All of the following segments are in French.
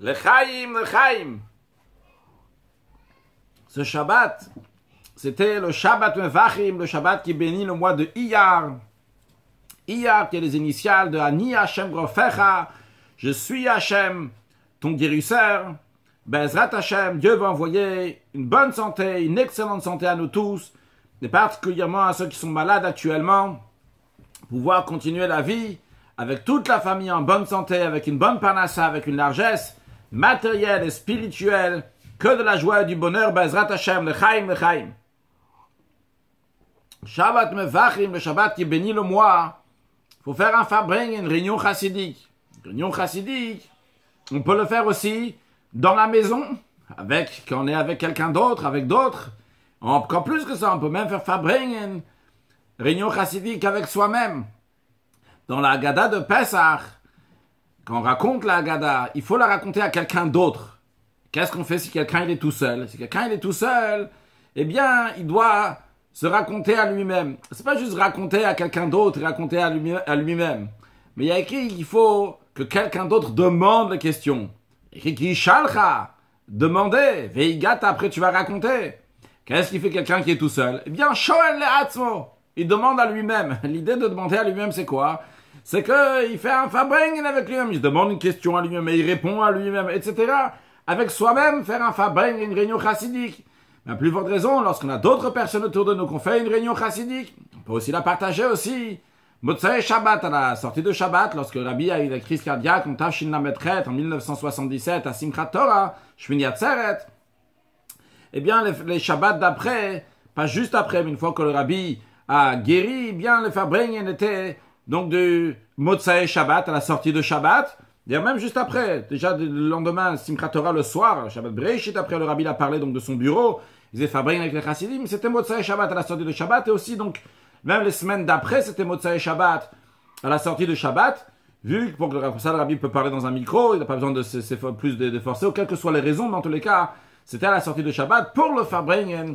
Le Chaim, le Chaim. Ce Shabbat, c'était le Shabbat Mevachim, le Shabbat qui bénit le mois de Iyar. Iyar, qui est les initiales de Ani Hashem Grofecha, je suis Hashem, ton guérisseur. Bezrat Hashem, Dieu va envoyer une bonne santé, une excellente santé à nous tous, et particulièrement à ceux qui sont malades actuellement, pouvoir continuer la vie avec toute la famille en bonne santé, avec une bonne panassa, avec une largesse, matériel et spirituel, que de la joie et du bonheur, Bezrat Hashem, le Chaim, le Chaim. Shabbat Mevachim, le Shabbat qui bénit le mois, faut faire un fabring, une réunion chassidique. réunion chassidique, on peut le faire aussi dans la maison, avec, quand on est avec quelqu'un d'autre, avec d'autres. Encore plus que ça, on peut même faire fabring, une réunion chassidique avec soi-même. Dans la Gada de Pesach, quand on raconte la Agada, il faut la raconter à quelqu'un d'autre. Qu'est-ce qu'on fait si quelqu'un il est tout seul Si quelqu'un est tout seul, eh bien, il doit se raconter à lui-même. C'est pas juste raconter à quelqu'un d'autre, raconter à lui-même. Mais il y a écrit qu'il faut que quelqu'un d'autre demande la question. Il y a écrit shalcha, demander »,« veigata, après tu vas raconter. Qu'est-ce qui fait quelqu'un qui est tout seul Eh bien, shoel le Il demande à lui-même. L'idée de demander à lui-même, c'est quoi c'est qu'il fait un fabreng avec lui-même. Il se demande une question à lui-même mais il répond à lui-même, etc. Avec soi-même, faire un fabreng, une réunion chassidique. Mais plus forte raison, lorsqu'on a d'autres personnes autour de nous, qu'on fait une réunion chassidique, on peut aussi la partager aussi. Motsai Shabbat, à la sortie de Shabbat, lorsque Rabbi a eu la crise cardiaque, on tâche maîtrette en 1977 à Simchat Torah, Shmini saret. Eh bien, les, Shabbats d'après, pas juste après, mais une fois que le Rabbi a guéri, eh bien, le Fabrengen était donc du Motsai Shabbat à la sortie de Shabbat, D'ailleurs, même juste après, déjà le lendemain, Simchat le soir, Shabbat et après le rabbi l'a parlé donc de son bureau, il faisait Fabrin avec les Chassidim, c'était Motsai Shabbat à la sortie de Shabbat, et aussi donc, même les semaines d'après, c'était Motsai Shabbat à la sortie de Shabbat, vu que pour ça le rabbi peut parler dans un micro, il n'a pas besoin de se, plus de, forcer, ou quelles que soient les raisons, mais en tous les cas, c'était à la sortie de Shabbat pour le fabriquer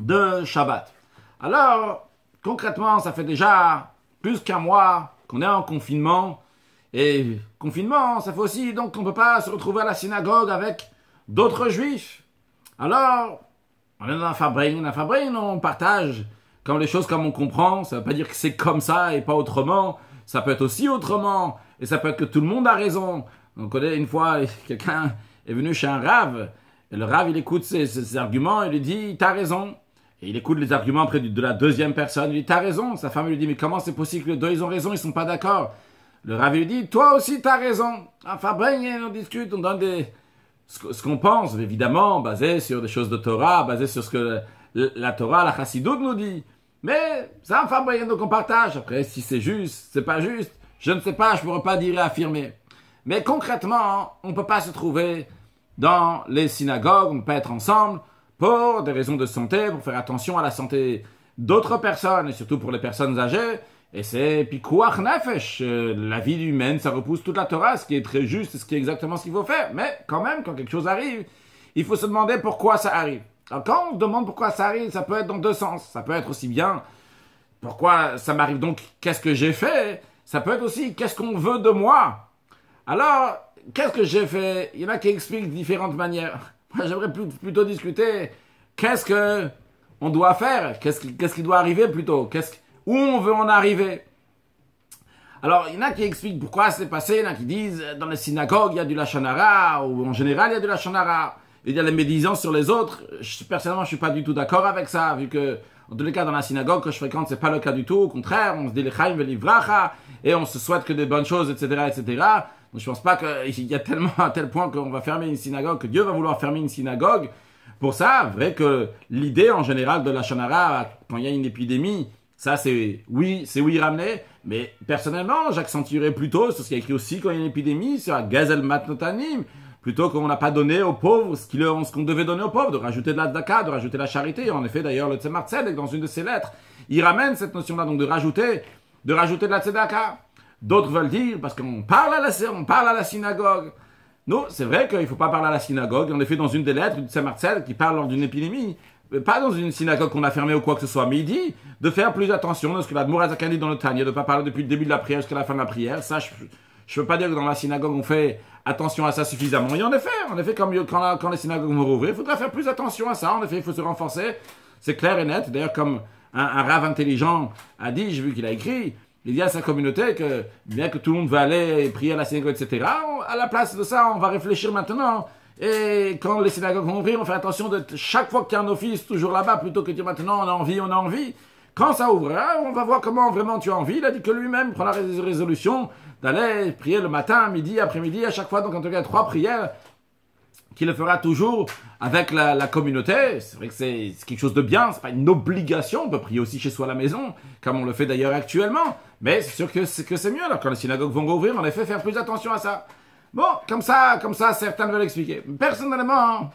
de Shabbat. Alors, concrètement, ça fait déjà plus qu'à qu'on est en confinement. Et confinement, ça fait aussi donc qu'on ne peut pas se retrouver à la synagogue avec d'autres juifs. Alors, on est dans la fabrique, dans la fabrique, on partage comme les choses comme on comprend. Ça veut pas dire que c'est comme ça et pas autrement. Ça peut être aussi autrement. Et ça peut être que tout le monde a raison. on connaît une fois, quelqu'un est venu chez un rave. Et le rave, il écoute ses, arguments et lui dit, t'as raison. Et il écoute les arguments auprès de la deuxième personne. Il dit, t'as raison. Sa femme lui dit, mais comment c'est possible que les deux, ils ont raison, ils sont pas d'accord. Le ravi lui dit, toi aussi, t'as raison. Enfin, ben, on discute, on donne des, ce qu'on pense, évidemment, basé sur des choses de Torah, basé sur ce que la Torah, la Chassidoute nous dit. Mais ça, enfin, ben, donc on partage. Après, si c'est juste, c'est pas juste, je ne sais pas, je pourrais pas dire et affirmer. Mais concrètement, on peut pas se trouver dans les synagogues, on peut pas être ensemble, pour des raisons de santé, pour faire attention à la santé d'autres personnes, et surtout pour les personnes âgées. Et c'est pikuach nefesh, euh, la vie humaine, ça repousse toute la Torah, ce qui est très juste, ce qui est exactement ce qu'il faut faire. Mais quand même, quand quelque chose arrive, il faut se demander pourquoi ça arrive. Alors quand on se demande pourquoi ça arrive, ça peut être dans deux sens. Ça peut être aussi bien pourquoi ça m'arrive donc, qu'est-ce que j'ai fait Ça peut être aussi qu'est-ce qu'on veut de moi Alors, qu'est-ce que j'ai fait Il y en a qui expliquent de différentes manières. Ah, j'aimerais plutôt discuter qu'est-ce que on doit faire, qu'est-ce qui, doit arriver plutôt, où on veut en arriver. Alors, il y en a qui expliquent pourquoi c'est passé, il y en a qui disent dans les synagogues il y a du lachanara, ou en général il y a du lachanara, il y a les médisances sur les autres. personnellement, je ne suis pas du tout d'accord avec ça, vu que en tous les cas, dans la synagogue que je fréquente, n'est pas le cas du tout. Au contraire, on se dit le chaim et et on se souhaite que des bonnes choses, etc., etc. Je ne pense pas qu'il y a tellement à tel point qu'on va fermer une synagogue, que Dieu va vouloir fermer une synagogue. Pour ça, vrai que l'idée en général de la Shonara, quand il y a une épidémie, ça c'est oui, c'est oui ramené. Mais personnellement, j'accentuerais plutôt sur ce qui est écrit aussi quand il y a une épidémie, sur la Gazel Matnotanim, plutôt qu'on n'a pas donné aux pauvres ce qu'on devait donner aux pauvres, de rajouter de la Tzedaka, de rajouter de la charité. En effet, d'ailleurs, le Tzemar dans une de ses lettres, il ramène cette notion-là, donc de rajouter, de rajouter de la tzedaka. D'autres veulent dire, parce qu'on parle, à la, on parle à la synagogue. Non, c'est vrai qu'il ne faut pas parler à la synagogue. En effet, dans une des lettres de saint Marcel qui parle lors d'une épidémie, euh, pas dans une synagogue qu'on a fermée ou quoi que ce soit, mais il dit de faire plus attention à ce que la Mourazakan dit dans le Tania, de ne pas parler depuis le début de la prière jusqu'à la fin de la prière. Ça, je ne peux pas dire que dans la synagogue, on fait attention à ça suffisamment. Et en effet, en effet quand, les synagogues vont rouvrir, il faudra faire plus attention à ça. En effet, il faut se renforcer. C'est clair et net. D'ailleurs, comme un, un rave intelligent a dit, j'ai vu qu'il a écrit, il y a sa communauté, que bien que tout le monde va aller prier à la synagogue, etc., à la place de ça, on va réfléchir maintenant. Et quand les synagogues vont ouvrir, on fait attention de chaque fois qu'il y a un office, toujours là-bas, plutôt que de dire maintenant on a envie, on a envie. Quand ça ouvrira, on va voir comment vraiment tu as envie. Il a dit que lui-même prend la résolution d'aller prier le matin, midi, après-midi, à chaque fois. Donc en tout cas, trois prières qu'il le fera toujours avec la, la communauté. C'est vrai que c'est quelque chose de bien, c'est pas une obligation. On peut prier aussi chez soi à la maison, comme on le fait d'ailleurs actuellement. Mais c'est sûr que c'est mieux, alors quand les synagogues vont ouvrir, en effet, faire plus attention à ça. Bon, comme ça, comme ça, certains veulent expliquer. Personnellement,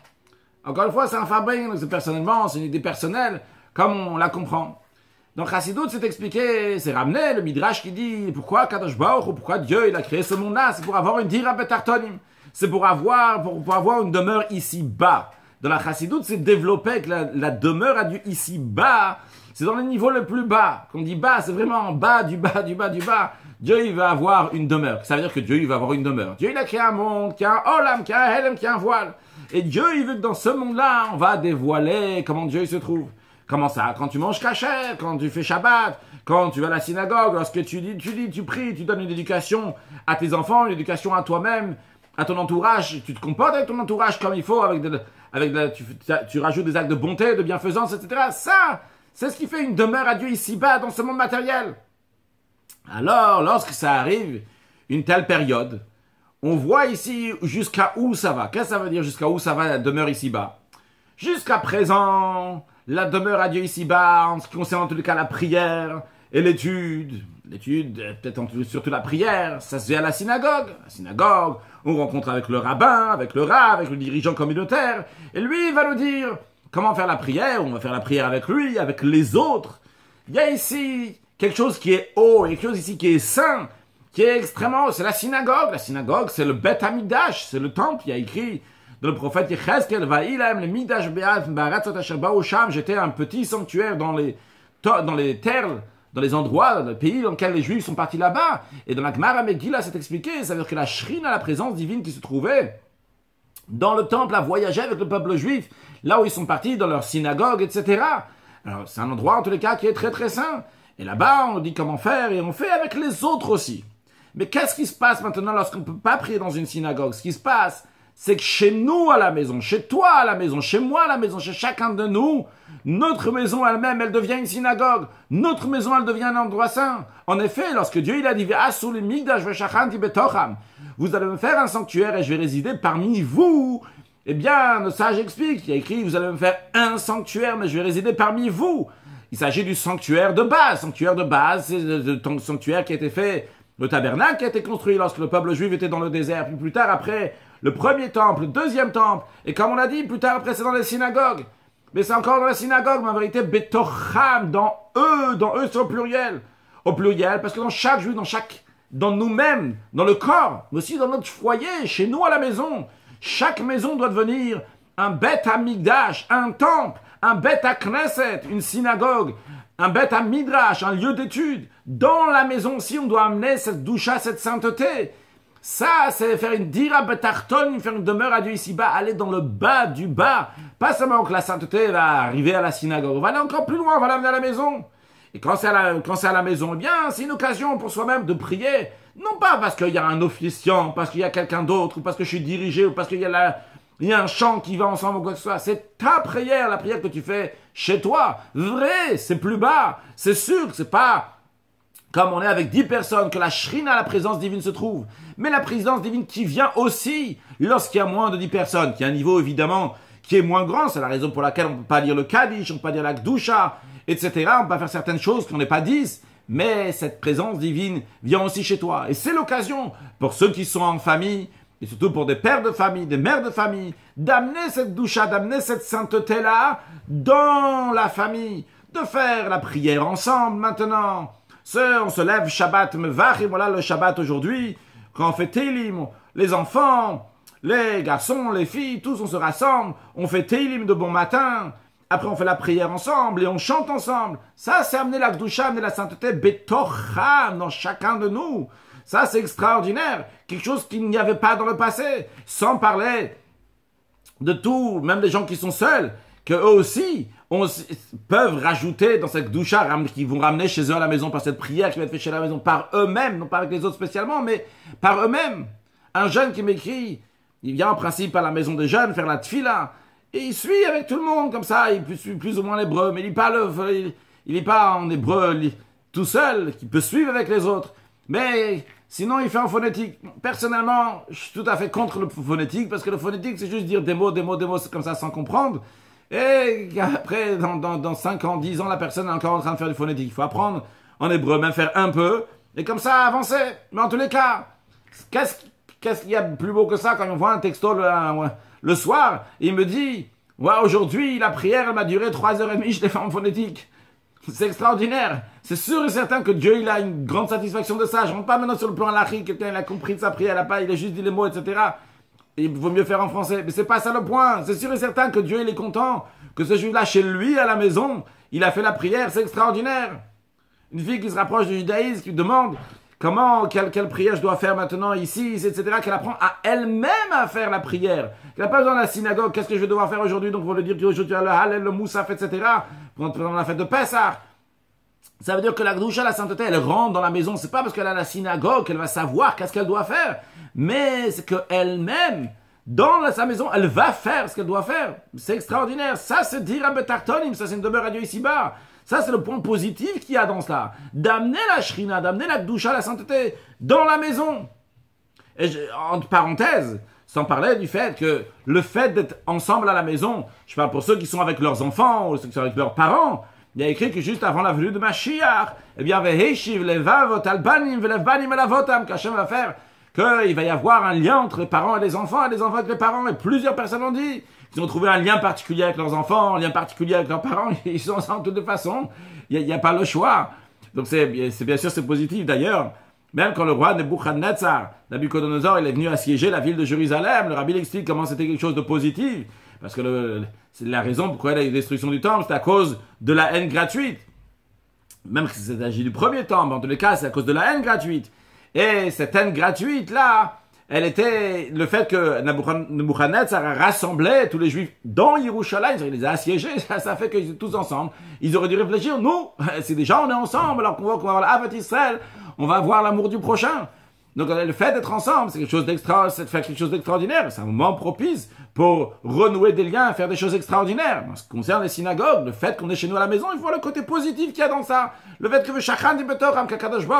encore une fois, c'est un fabrique, donc c'est personnellement, c'est une idée personnelle, comme on la comprend. Donc Hassidut, c'est expliqué, c'est ramené le Midrash qui dit pourquoi Kadosh Baruch pourquoi Dieu il a créé ce monde-là, c'est pour avoir une dira betartonim, c'est pour avoir, pour, pour avoir une demeure ici-bas. Dans la chassidoute, c'est développer que la, demeure a du ici bas. C'est dans le niveaux le plus bas. Quand on dit bas, c'est vraiment bas, du bas, du bas, du bas. Dieu, il va avoir une demeure. Ça veut dire que Dieu, il va avoir une demeure. Dieu, il a créé un monde, qui a un olam, qui a un qui a un voile. Et Dieu, il veut que dans ce monde-là, on va dévoiler comment Dieu, il se trouve. Comment ça Quand tu manges cachère, quand tu fais Shabbat, quand tu vas à la synagogue, lorsque tu dis, tu dis, tu pries, tu donnes une éducation à tes enfants, une éducation à toi-même, à ton entourage, tu te comportes avec ton entourage comme il faut, avec de, avec tu, tu, rajoutes des actes de bonté, de bienfaisance, etc. Ça, c'est ce qui fait une demeure à Dieu ici-bas, dans ce monde matériel. Alors, lorsque ça arrive, une telle période, on voit ici jusqu'à où ça va. Qu'est-ce que ça veut dire jusqu'à où ça va la demeure ici-bas Jusqu'à présent, la demeure à Dieu ici-bas, en ce qui concerne en tout cas la prière et l'étude, l'étude, peut-être surtout la prière, ça se fait à la synagogue. la synagogue, on rencontre avec le rabbin, avec le rat, avec le dirigeant communautaire, et lui va nous dire comment faire la prière, on va faire la prière avec lui, avec les autres. Il y a ici quelque chose qui est haut, quelque chose ici qui est saint, qui est extrêmement... haut, C'est la synagogue, la synagogue, c'est le Beth Amidash, c'est le temple, il y a écrit dans le prophète Yecheskel, le Midash J'étais un petit sanctuaire dans les, dans les terres dans les endroits, dans le pays dans lequel les Juifs sont partis là-bas. Et dans la Gemara Megillah, c'est expliqué, cest veut dire que la Shrine a la présence divine qui se trouvait dans le temple, à voyager avec le peuple juif, là où ils sont partis, dans leur synagogue, etc. Alors c'est un endroit en tous les cas qui est très très saint. Et là-bas, on dit comment faire et on fait avec les autres aussi. Mais qu'est-ce qui se passe maintenant lorsqu'on ne peut pas prier dans une synagogue Ce qui se passe, c'est que chez nous à la maison, chez toi à la maison, chez moi à la maison, chez chacun de nous, notre maison elle-même, elle devient une synagogue. Notre maison, elle devient un endroit saint. En effet, lorsque Dieu il a dit, vous allez me faire un sanctuaire et je vais résider parmi vous. Eh bien, le sage explique, il a écrit, vous allez me faire un sanctuaire, mais je vais résider parmi vous. Il s'agit du sanctuaire de base. Sanctuaire de base, c'est le sanctuaire qui a été fait, le tabernacle qui a été construit lorsque le peuple juif était dans le désert. Puis plus tard, après, le premier temple, le deuxième temple, et comme on l'a dit plus tard après, c'est dans les synagogues. Mais c'est encore dans la synagogue, mais en vérité, Betocham, dans eux, dans eux, c'est au pluriel. Au pluriel, parce que dans chaque juif, dans chaque, dans nous-mêmes, dans le corps, mais aussi dans notre foyer, chez nous à la maison, chaque maison doit devenir un bête amigdash, un temple, un bête à Knesset, une synagogue, un bête à Midrash, un lieu d'étude. Dans la maison aussi, on doit amener cette doucha, cette sainteté. Ça, c'est faire une dira betarton, faire une demeure à Dieu ici-bas, aller dans le bas du bas. Pas seulement que la sainteté va arriver à la synagogue, on va aller encore plus loin, on va l'amener à la maison. Et quand c'est à, à la, maison, eh bien, c'est une occasion pour soi-même de prier. Non pas parce qu'il y a un officiant, parce qu'il y a quelqu'un d'autre, ou parce que je suis dirigé, ou parce qu'il y a il y a un chant qui va ensemble ou quoi que ce soit. C'est ta prière, la prière que tu fais chez toi. Vrai, c'est plus bas. C'est sûr c'est pas comme on est avec dix personnes, que la shrina, la présence divine, se trouve. Mais la présence divine qui vient aussi lorsqu'il y a moins de dix personnes, qui a un niveau évidemment qui est moins grand. C'est la raison pour laquelle on ne peut pas dire le Kaddish, on ne peut pas dire la doucha etc. On ne peut pas faire certaines choses qu'on n'est pas dix. Mais cette présence divine vient aussi chez toi. Et c'est l'occasion pour ceux qui sont en famille, et surtout pour des pères de famille, des mères de famille, d'amener cette doucha, d'amener cette sainteté-là dans la famille, de faire la prière ensemble maintenant, on se lève Shabbat Mevach, et voilà le Shabbat aujourd'hui. Quand on fait Télim, les enfants, les garçons, les filles, tous on se rassemble, on fait Télim de bon matin, après on fait la prière ensemble et on chante ensemble. Ça, c'est amener la amener la sainteté, Betocha, dans chacun de nous. Ça, c'est extraordinaire. Quelque chose qu'il n'y avait pas dans le passé. Sans parler de tout, même des gens qui sont seuls, que eux aussi, on peuvent rajouter dans cette doucha qu'ils vont ramener chez eux à la maison par cette prière qui va être faite chez la maison par eux-mêmes, non pas avec les autres spécialement, mais par eux-mêmes. Un jeune qui m'écrit, il vient en principe à la maison des jeunes faire la tfila et il suit avec tout le monde comme ça, il suit plus ou moins l'hébreu, mais il n'est pas il, pas en hébreu tout seul, qui peut suivre avec les autres, mais sinon il fait en phonétique. Personnellement, je suis tout à fait contre le phonétique parce que le phonétique c'est juste dire des mots, des mots, des mots comme ça sans comprendre. Et après, dans, dans, dans 5 ans, 10 ans, la personne est encore en train de faire du phonétique. Il faut apprendre en hébreu, même faire un peu, et comme ça avancer. Mais en tous les cas, qu'est-ce qu'il y a de plus beau que ça quand on voit un texto le, euh, soir Il me dit ouais, Aujourd'hui, la prière m'a duré 3h30, je l'ai fait en phonétique. C'est extraordinaire. C'est sûr et certain que Dieu, il a une grande satisfaction de ça. Je ne rentre pas maintenant sur le plan la quelqu'un, il a compris de sa prière, il a juste dit les mots, etc il vaut mieux faire en français. Mais c'est pas ça le point. C'est sûr et certain que Dieu, est content que ce juif-là, chez lui, à la maison, il a fait la prière. C'est extraordinaire. Une fille qui se rapproche du judaïsme, qui demande comment, quelle, prière je dois faire maintenant ici, etc., qu'elle apprend à elle-même à faire la prière. Qu'elle n'a pas besoin de la synagogue. Qu'est-ce que je vais devoir faire aujourd'hui Donc, pour le dire qu'aujourd'hui, le Hallel, le Moussaf, etc., pendant la fête de Pessah. Ça veut dire que la Gdoucha, la sainteté, elle rentre dans la maison. C'est pas parce qu'elle a la synagogue qu'elle va savoir qu'est-ce qu'elle doit faire, mais c'est qu'elle-même, dans sa maison, elle va faire ce qu'elle doit faire. C'est extraordinaire. Ça, c'est dire à Betartonim, ça, c'est une demeure à Dieu ici-bas. Ça, c'est le point positif qu'il y a dans cela. D'amener la shrina, d'amener la Gdoucha, la sainteté, dans la maison. Et en entre sans parler du fait que le fait d'être ensemble à la maison, je parle pour ceux qui sont avec leurs enfants ou ceux qui sont avec leurs parents, il y a écrit que juste avant la venue de Mashiach, eh bien, Veheshiv, Levavot, Albanim, Velevbanim, Elavotam, qu'Hachem va faire, qu'il va y avoir un lien entre les parents et les enfants, et les enfants avec les parents, et plusieurs personnes ont dit qu'ils ont trouvé un lien particulier avec leurs enfants, un lien particulier avec leurs parents, ils sont ensemble de toute façon, il n'y a, pas le choix. Donc c'est bien sûr c'est positif d'ailleurs, même quand le roi Nebuchadnezzar, Nabucodonosor, il est venu assiéger la ville de Jérusalem, le rabbi explique comment c'était quelque chose de positif, parce que c'est la raison pourquoi il a eu destruction du temple, c'est à cause de la haine gratuite. Même si c'est s'agit du premier temple, en tous les cas, c'est à cause de la haine gratuite. Et cette haine gratuite, là, elle était le fait que Nebuchadnezzar a rassemblé tous les juifs dans Yerushalayim, il les a assiégés, ça, ça fait qu'ils étaient tous ensemble. Ils auraient dû réfléchir, nous, c'est déjà on est ensemble, alors qu'on voit qu'on va voir la Israël, on va voir l'amour du prochain. Donc euh, le fait d'être ensemble, c'est quelque chose d'extraordinaire, faire quelque chose d'extraordinaire. C'est un moment propice pour renouer des liens, faire des choses extraordinaires. En ce qui concerne les synagogues, le fait qu'on est chez nous à la maison, il faut le côté positif qu'il y a dans ça. Le fait que le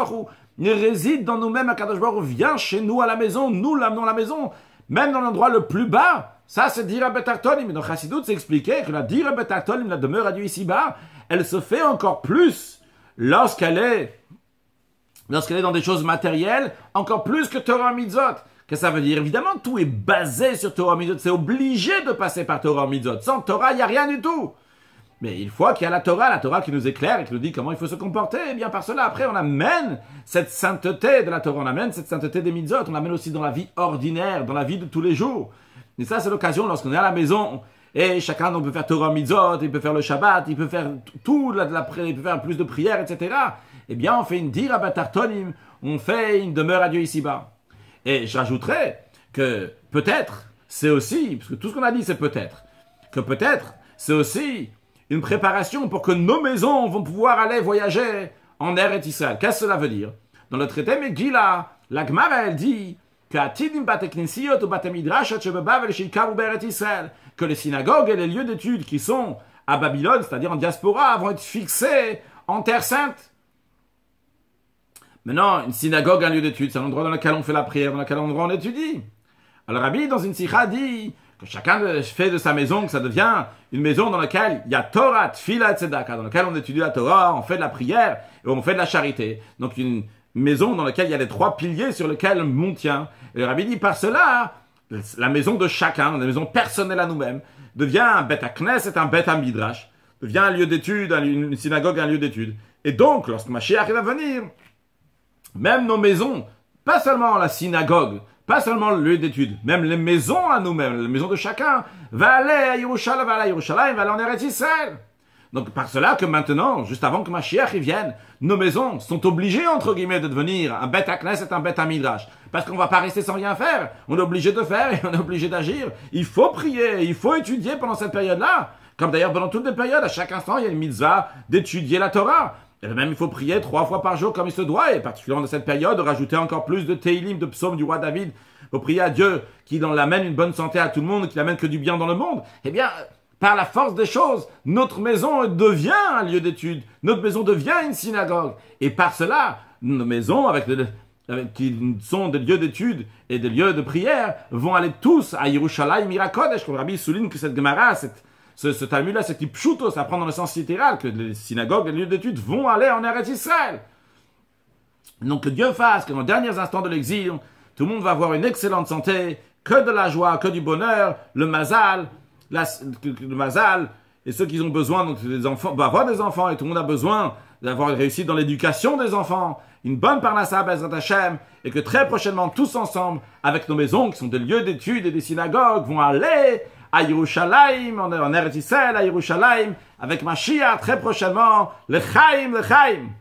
ou il réside dans nous-mêmes, akadashbar Baruch vient chez nous à la maison, nous l'amenons à la maison, même dans l'endroit le plus bas. Ça, c'est dire à Mais Et dans Chassidut, c'est expliqué que la dire à la demeure à Dieu ici-bas, elle se fait encore plus lorsqu'elle est lorsqu'elle est dans des choses matérielles, encore plus que Torah Mitzvot. Que ça veut dire Évidemment, tout est basé sur Torah Mitzvot. C'est obligé de passer par Torah Mitzvot. Sans Torah, il n'y a rien du tout. Mais il faut qu'il y a la Torah, la Torah qui nous éclaire et qui nous dit comment il faut se comporter, et eh bien par cela, après, on amène cette sainteté de la Torah, on amène cette sainteté des mitzvot, on l'amène aussi dans la vie ordinaire, dans la vie de tous les jours. Et ça, c'est l'occasion lorsqu'on est à la maison, et chacun, on peut faire Torah mitzvot, il peut faire le Shabbat, il peut faire tout, la, la, il peut faire plus de prières, etc eh bien, on fait une à on fait une demeure à Dieu ici-bas. Et je que peut-être, c'est aussi, parce que tout ce qu'on a dit, c'est peut-être, que peut-être, c'est aussi une préparation pour que nos maisons vont pouvoir aller voyager en Eretz Israël. Qu'est-ce que cela veut dire Dans le traité Megillah, la Gemara, elle dit que les synagogues et les lieux d'études qui sont à Babylone, c'est-à-dire en diaspora, vont être fixés en Terre Sainte. Maintenant, une synagogue, un lieu d'étude, c'est un endroit dans lequel on fait la prière, dans lequel on étudie. Alors Rabbi, dans une sikha, dit que chacun fait de sa maison, que ça devient une maison dans laquelle il y a Torah, Tfilah, Tzedaka, dans laquelle on étudie la Torah, on fait de la prière et on fait de la charité. Donc une maison dans laquelle il y a les trois piliers sur lesquels on tient. Et le Rabbi dit, par cela, la maison de chacun, la maison personnelle à nous-mêmes, devient un bet kness c'est un bet midrash, devient un lieu d'étude, une synagogue, un lieu d'étude. Et donc, lorsque Mashiach va venir, même nos maisons, pas seulement la synagogue, pas seulement le lieu d'étude, même les maisons à nous-mêmes, les maisons de chacun, va aller à Yerushalayim, va aller à Yerushalayim, va aller en Eretz Donc par cela que maintenant, juste avant que Mashiach y vienne, nos maisons sont obligées, entre guillemets, de devenir un bête à Knesset, un bête à Midrash. Parce qu'on ne va pas rester sans rien faire. On est obligé de faire et on est obligé d'agir. Il faut prier, il faut étudier pendant cette période-là. Comme d'ailleurs pendant toutes les périodes, à chaque instant, il y a une mitzvah d'étudier la Torah. Et même, il faut prier trois fois par jour comme il se doit, et particulièrement dans cette période, rajouter encore plus de télim, de psaumes du roi David, pour prier à Dieu qui en amène une bonne santé à tout le monde, qui l'amène que du bien dans le monde. Eh bien, par la force des choses, notre maison devient un lieu d'étude, notre maison devient une synagogue. Et par cela, nos maisons, avec, qui sont des lieux d'étude et des lieux de prière, vont aller tous à Yerushalayim, Mirakodesh, comme Rabbi souligne que cette Gemara, cette, ce, ce là c'est Pshuto, ça prend dans le sens littéral que les synagogues, et les lieux d'études vont aller en Eretz Israël. Donc que Dieu fasse que dans les derniers instants de l'exil, tout le monde va avoir une excellente santé, que de la joie, que du bonheur, le mazal, le mazal, et ceux qui ont besoin, donc des enfants, bah, avoir des enfants, et tout le monde a besoin d'avoir réussi dans l'éducation des enfants, une bonne parnassa à Hashem, et que très prochainement, tous ensemble, avec nos maisons, qui sont des lieux d'études et des synagogues, vont aller à Yerushalayim, en Eretz Israël, à Yerushalayim, avec Mashiach très prochainement, le Chaim, le Chaim.